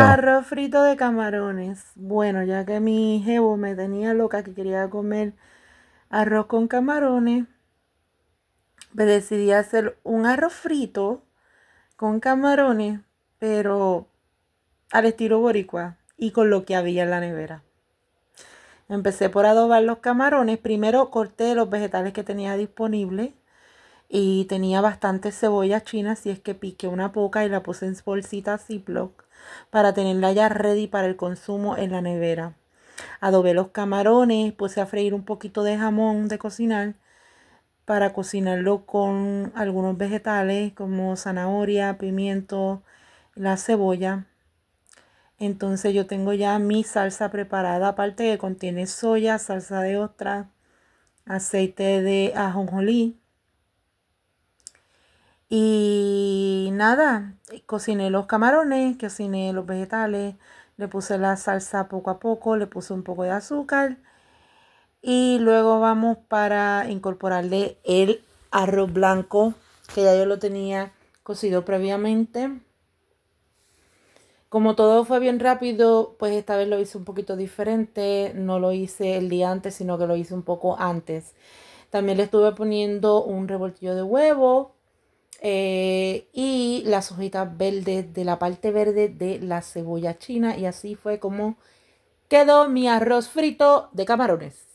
Arroz frito de camarones. Bueno, ya que mi jevo me tenía loca que quería comer arroz con camarones, me pues decidí hacer un arroz frito con camarones, pero al estilo boricua y con lo que había en la nevera. Empecé por adobar los camarones. Primero corté los vegetales que tenía disponibles y tenía bastantes cebollas chinas, y es que piqué una poca y la puse en bolsita Ziploc para tenerla ya ready para el consumo en la nevera. Adobé los camarones, puse a freír un poquito de jamón de cocinar para cocinarlo con algunos vegetales como zanahoria, pimiento, la cebolla. Entonces yo tengo ya mi salsa preparada, aparte que contiene soya, salsa de otra, aceite de ajonjolí, y nada, cociné los camarones, cociné los vegetales, le puse la salsa poco a poco, le puse un poco de azúcar. Y luego vamos para incorporarle el arroz blanco, que ya yo lo tenía cocido previamente. Como todo fue bien rápido, pues esta vez lo hice un poquito diferente. No lo hice el día antes, sino que lo hice un poco antes. También le estuve poniendo un revoltillo de huevo eh, y las hojitas verdes de la parte verde de la cebolla china. Y así fue como quedó mi arroz frito de camarones.